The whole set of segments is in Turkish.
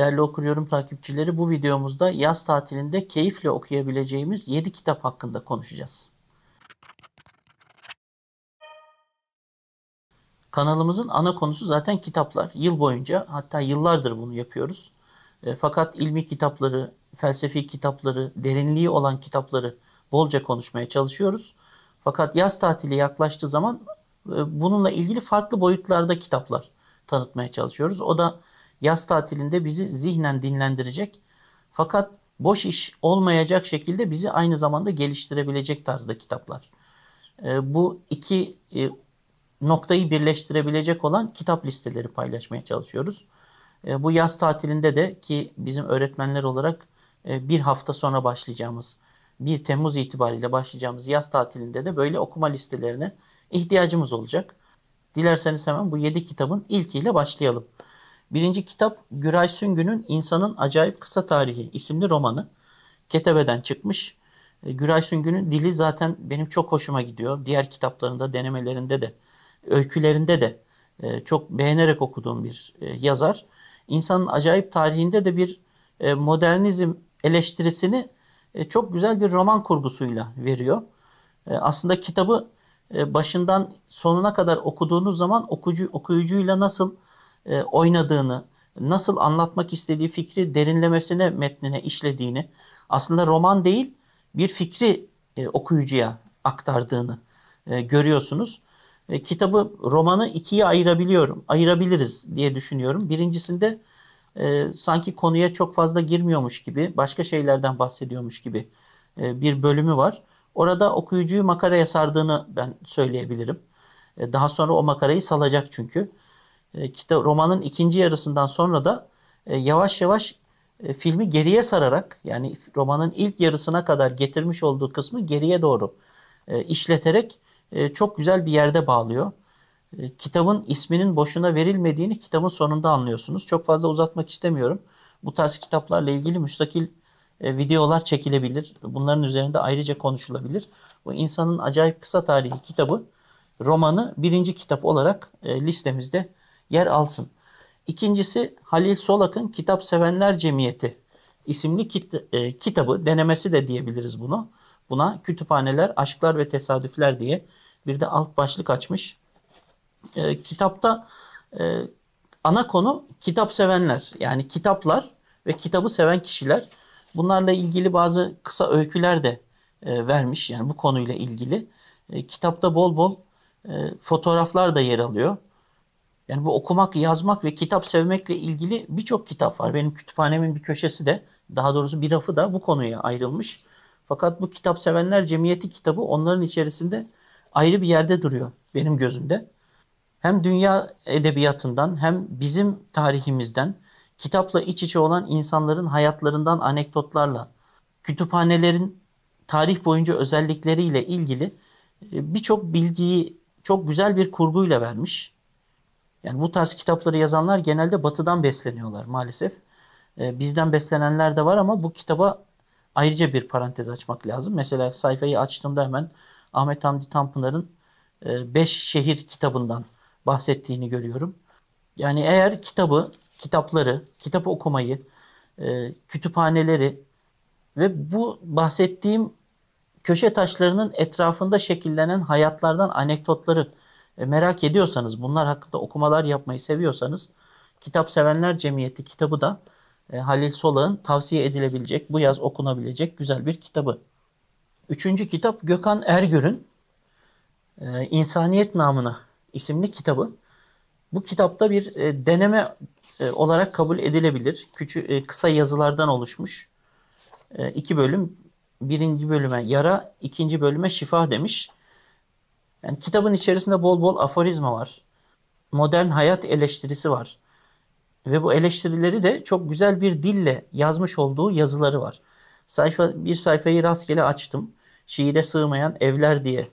Değerli okur takipçileri bu videomuzda yaz tatilinde keyifle okuyabileceğimiz 7 kitap hakkında konuşacağız. Kanalımızın ana konusu zaten kitaplar. Yıl boyunca hatta yıllardır bunu yapıyoruz. E, fakat ilmi kitapları, felsefi kitapları, derinliği olan kitapları bolca konuşmaya çalışıyoruz. Fakat yaz tatili yaklaştığı zaman e, bununla ilgili farklı boyutlarda kitaplar tanıtmaya çalışıyoruz. O da yaz tatilinde bizi zihnen dinlendirecek fakat boş iş olmayacak şekilde bizi aynı zamanda geliştirebilecek tarzda kitaplar. Ee, bu iki e, noktayı birleştirebilecek olan kitap listeleri paylaşmaya çalışıyoruz. Ee, bu yaz tatilinde de ki bizim öğretmenler olarak e, bir hafta sonra başlayacağımız 1 Temmuz itibariyle başlayacağımız yaz tatilinde de böyle okuma listelerine ihtiyacımız olacak. Dilerseniz hemen bu 7 kitabın ilkiyle başlayalım. Birinci kitap Güray Süngü'nün İnsanın Acayip Kısa Tarihi isimli romanı. Ketebe'den çıkmış. E, Güray Süngü'nün dili zaten benim çok hoşuma gidiyor. Diğer kitaplarında, denemelerinde de, öykülerinde de e, çok beğenerek okuduğum bir e, yazar. İnsanın acayip tarihinde de bir modernizm eleştirisini çok güzel bir roman kurgusuyla veriyor. Aslında kitabı başından sonuna kadar okuduğunuz zaman okucu okuyucuyla nasıl e, oynadığını, nasıl anlatmak istediği fikri derinlemesine metnine işlediğini, aslında roman değil bir fikri e, okuyucuya aktardığını e, görüyorsunuz. E, kitabı, romanı ikiye ayırabiliyorum, ayırabiliriz diye düşünüyorum. Birincisinde e, sanki konuya çok fazla girmiyormuş gibi, başka şeylerden bahsediyormuş gibi e, bir bölümü var. Orada okuyucuyu makaraya sardığını ben söyleyebilirim. E, daha sonra o makarayı salacak çünkü. E, kitap romanın ikinci yarısından sonra da e, yavaş yavaş e, filmi geriye sararak yani romanın ilk yarısına kadar getirmiş olduğu kısmı geriye doğru e, işleterek e, çok güzel bir yerde bağlıyor. E, kitabın isminin boşuna verilmediğini kitabın sonunda anlıyorsunuz. Çok fazla uzatmak istemiyorum. Bu tarz kitaplarla ilgili müstakil e, videolar çekilebilir. Bunların üzerinde ayrıca konuşulabilir. Bu insanın acayip kısa tarihi kitabı romanı birinci kitap olarak e, listemizde yer alsın. İkincisi Halil Solak'ın Kitap Sevenler Cemiyeti isimli kit e, kitabı denemesi de diyebiliriz bunu. Buna kütüphaneler, aşklar ve tesadüfler diye bir de alt başlık açmış. E, kitapta e, ana konu kitap sevenler yani kitaplar ve kitabı seven kişiler. Bunlarla ilgili bazı kısa öyküler de e, vermiş yani bu konuyla ilgili. E, kitapta bol bol e, fotoğraflar da yer alıyor. Yani bu okumak, yazmak ve kitap sevmekle ilgili birçok kitap var. Benim kütüphanemin bir köşesi de, daha doğrusu bir rafı da bu konuya ayrılmış. Fakat bu kitap sevenler cemiyeti kitabı onların içerisinde ayrı bir yerde duruyor benim gözümde. Hem dünya edebiyatından hem bizim tarihimizden kitapla iç içe olan insanların hayatlarından anekdotlarla, kütüphanelerin tarih boyunca özellikleriyle ilgili e, birçok bilgiyi çok güzel bir kurguyla vermiş. Yani bu tarz kitapları yazanlar genelde batıdan besleniyorlar maalesef. Ee, bizden beslenenler de var ama bu kitaba ayrıca bir parantez açmak lazım. Mesela sayfayı açtığımda hemen Ahmet Hamdi Tanpınar'ın e, Beş Şehir kitabından bahsettiğini görüyorum. Yani eğer kitabı, kitapları, kitap okumayı, e, kütüphaneleri ve bu bahsettiğim köşe taşlarının etrafında şekillenen hayatlardan anekdotları e, merak ediyorsanız, bunlar hakkında okumalar yapmayı seviyorsanız Kitap Sevenler Cemiyeti kitabı da e, Halil Solak'ın tavsiye edilebilecek, bu yaz okunabilecek güzel bir kitabı. Üçüncü kitap Gökhan Ergür'ün e, İnsaniyet Namına isimli kitabı. Bu kitapta bir deneme olarak kabul edilebilir. Küçük, kısa yazılardan oluşmuş. iki bölüm. Birinci bölüme yara, ikinci bölüme şifa demiş. Yani kitabın içerisinde bol bol aforizma var. Modern hayat eleştirisi var. Ve bu eleştirileri de çok güzel bir dille yazmış olduğu yazıları var. Sayfa bir sayfayı rastgele açtım. Şiire sığmayan evler diye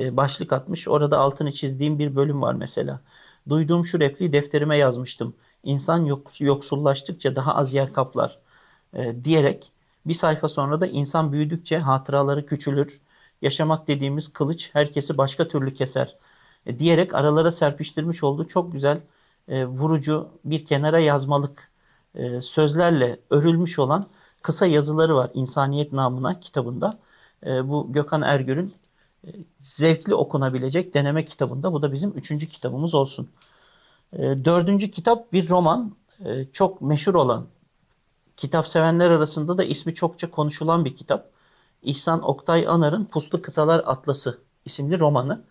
e, başlık atmış. Orada altını çizdiğim bir bölüm var mesela. Duyduğum şu repliği defterime yazmıştım. İnsan yoksullaştıkça daha az yer kaplar e, diyerek bir sayfa sonra da insan büyüdükçe hatıraları küçülür yaşamak dediğimiz kılıç herkesi başka türlü keser e, diyerek aralara serpiştirmiş olduğu çok güzel e, vurucu bir kenara yazmalık e, sözlerle örülmüş olan kısa yazıları var İnsaniyet namına kitabında. bu Gökhan Ergür'ün zevkli okunabilecek deneme kitabında. Bu da bizim üçüncü kitabımız olsun. dördüncü kitap bir roman. çok meşhur olan, kitap sevenler arasında da ismi çokça konuşulan bir kitap. İhsan Oktay Anar'ın Puslu Kıtalar Atlası isimli romanı.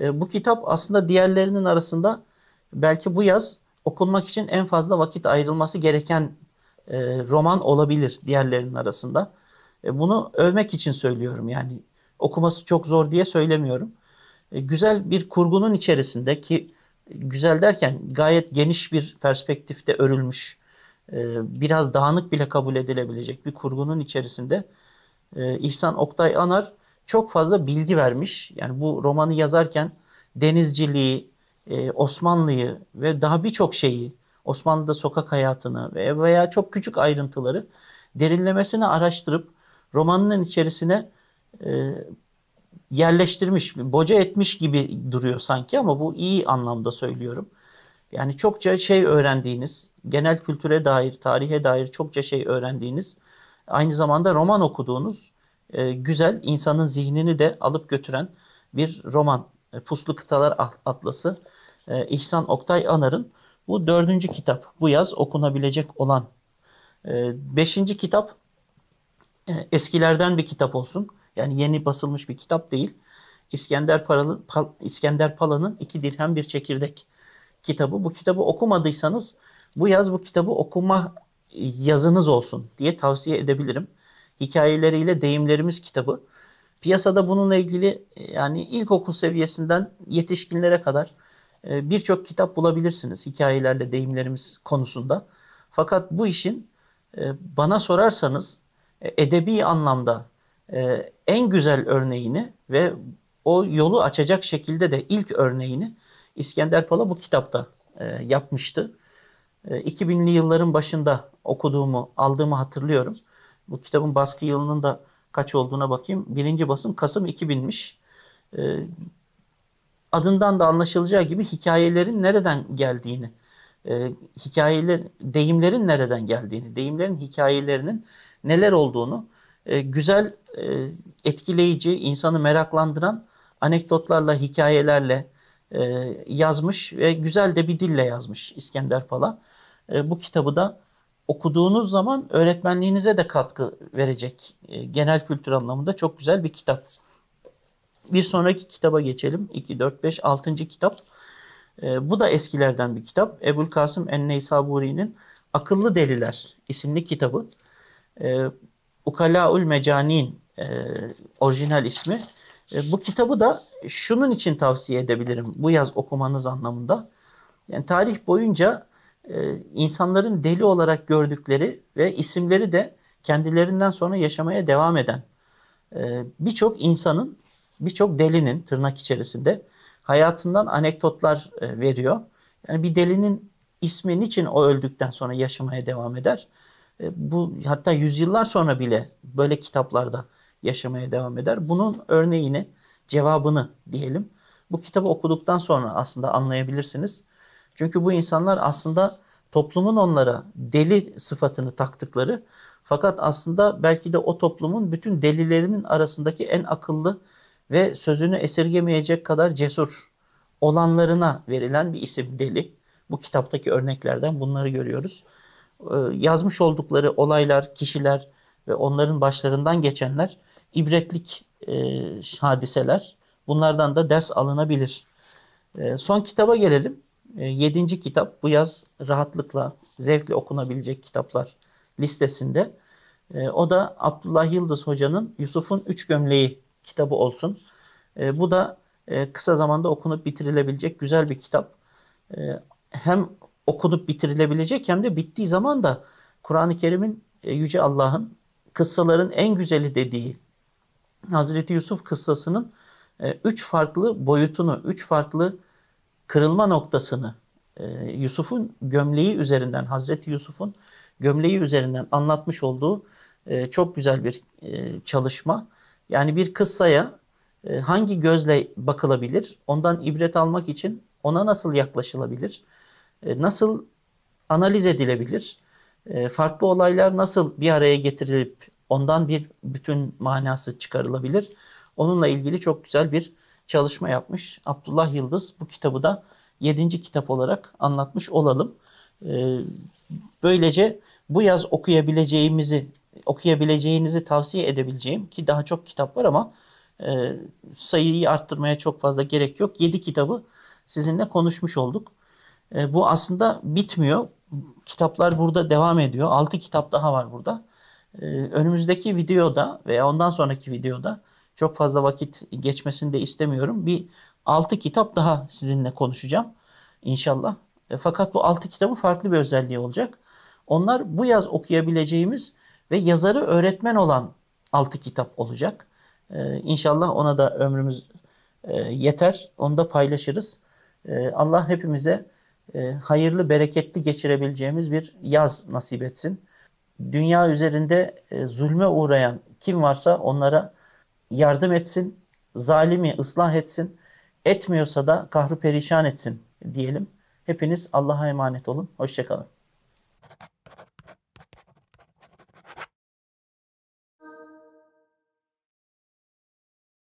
E, bu kitap aslında diğerlerinin arasında belki bu yaz okunmak için en fazla vakit ayrılması gereken e, roman olabilir diğerlerinin arasında. E, bunu övmek için söylüyorum yani okuması çok zor diye söylemiyorum. E, güzel bir kurgunun içerisinde ki güzel derken gayet geniş bir perspektifte örülmüş, e, biraz dağınık bile kabul edilebilecek bir kurgunun içerisinde ee, İhsan Oktay Anar çok fazla bilgi vermiş. Yani bu romanı yazarken denizciliği, e, Osmanlı'yı ve daha birçok şeyi, Osmanlı'da sokak hayatını veya çok küçük ayrıntıları derinlemesine araştırıp romanının içerisine e, yerleştirmiş, boca etmiş gibi duruyor sanki ama bu iyi anlamda söylüyorum. Yani çokça şey öğrendiğiniz, genel kültüre dair, tarihe dair çokça şey öğrendiğiniz aynı zamanda roman okuduğunuz e, güzel insanın zihnini de alıp götüren bir roman. E, Puslu Kıtalar Atlası e, İhsan Oktay Anar'ın bu dördüncü kitap. Bu yaz okunabilecek olan. E, beşinci kitap e, eskilerden bir kitap olsun. Yani yeni basılmış bir kitap değil. İskender, Paralı, Pal, İskender Pala'nın iki Dirhem Bir Çekirdek kitabı. Bu kitabı okumadıysanız bu yaz bu kitabı okuma yazınız olsun diye tavsiye edebilirim. Hikayeleriyle Deyimlerimiz kitabı. Piyasada bununla ilgili e, yani ilkokul seviyesinden yetişkinlere kadar e, birçok kitap bulabilirsiniz hikayelerle deyimlerimiz konusunda. Fakat bu işin e, bana sorarsanız edebi anlamda en güzel örneğini ve o yolu açacak şekilde de ilk örneğini İskender Pala bu kitapta yapmıştı. 2000'li ee, yılların başında okuduğumu, aldığımı hatırlıyorum. Bu kitabın baskı yılının da kaç olduğuna bakayım. Birinci basım Kasım 2000'miş. Ee, adından da anlaşılacağı gibi hikayelerin nereden geldiğini, e, hikayeler, deyimlerin nereden geldiğini, deyimlerin hikayelerinin neler olduğunu e, güzel, e, etkileyici, insanı meraklandıran anekdotlarla, hikayelerle, e, yazmış ve güzel de bir dille yazmış İskender Pala. E, bu kitabı da okuduğunuz zaman öğretmenliğinize de katkı verecek e, genel kültür anlamında çok güzel bir kitap. Bir sonraki kitaba geçelim. 2, 4, 5, 6. kitap. E, bu da eskilerden bir kitap. Ebul Kasım Enneysaburi'nin Akıllı Deliler isimli kitabı. E, Ukalaul Mecanin e, orijinal ismi. E, bu kitabı da şunun için tavsiye edebilirim. Bu yaz okumanız anlamında. Yani tarih boyunca e, insanların deli olarak gördükleri ve isimleri de kendilerinden sonra yaşamaya devam eden e, birçok insanın, birçok delinin tırnak içerisinde hayatından anekdotlar veriyor. Yani bir delinin ismi için o öldükten sonra yaşamaya devam eder? Bu hatta yüzyıllar sonra bile böyle kitaplarda yaşamaya devam eder. Bunun örneğini, cevabını diyelim. Bu kitabı okuduktan sonra aslında anlayabilirsiniz. Çünkü bu insanlar aslında toplumun onlara deli sıfatını taktıkları fakat aslında belki de o toplumun bütün delilerinin arasındaki en akıllı ve sözünü esirgemeyecek kadar cesur olanlarına verilen bir isim deli. Bu kitaptaki örneklerden bunları görüyoruz. Ee, yazmış oldukları olaylar, kişiler, ve onların başlarından geçenler ibretlik e, hadiseler. Bunlardan da ders alınabilir. E, son kitaba gelelim. E, yedinci kitap bu yaz rahatlıkla, zevkle okunabilecek kitaplar listesinde. E, o da Abdullah Yıldız Hoca'nın Yusuf'un Üç Gömleği kitabı olsun. E, bu da e, kısa zamanda okunup bitirilebilecek güzel bir kitap. E, hem okunup bitirilebilecek hem de bittiği zaman da Kur'an-ı Kerim'in e, Yüce Allah'ın kıssaların en güzeli dediği Hazreti Yusuf kıssasının e, üç farklı boyutunu, üç farklı kırılma noktasını e, Yusuf'un gömleği üzerinden, Hazreti Yusuf'un gömleği üzerinden anlatmış olduğu e, çok güzel bir çalışma. Yani bir kıssaya hangi gözle bakılabilir, ondan ibret almak için ona nasıl yaklaşılabilir, nasıl analiz edilebilir, ee, farklı olaylar nasıl bir araya getirilip ondan bir bütün manası çıkarılabilir? Onunla ilgili çok güzel bir çalışma yapmış. Abdullah Yıldız bu kitabı da 7. kitap olarak anlatmış olalım. Ee, böylece bu yaz okuyabileceğimizi, okuyabileceğinizi tavsiye edebileceğim ki daha çok kitap var ama e, sayıyı arttırmaya çok fazla gerek yok. 7 kitabı sizinle konuşmuş olduk. E, bu aslında bitmiyor kitaplar burada devam ediyor. 6 kitap daha var burada. Ee, önümüzdeki videoda veya ondan sonraki videoda çok fazla vakit geçmesini de istemiyorum. Bir 6 kitap daha sizinle konuşacağım inşallah. E, fakat bu 6 kitabın farklı bir özelliği olacak. Onlar bu yaz okuyabileceğimiz ve yazarı öğretmen olan 6 kitap olacak. E, inşallah ona da ömrümüz e, yeter. Onu da paylaşırız. Allah hepimize e, hayırlı, bereketli geçirebileceğimiz bir yaz nasip etsin. Dünya üzerinde e, zulme uğrayan kim varsa onlara yardım etsin, zalimi ıslah etsin, etmiyorsa da kahru perişan etsin diyelim. Hepiniz Allah'a emanet olun. Hoşçakalın.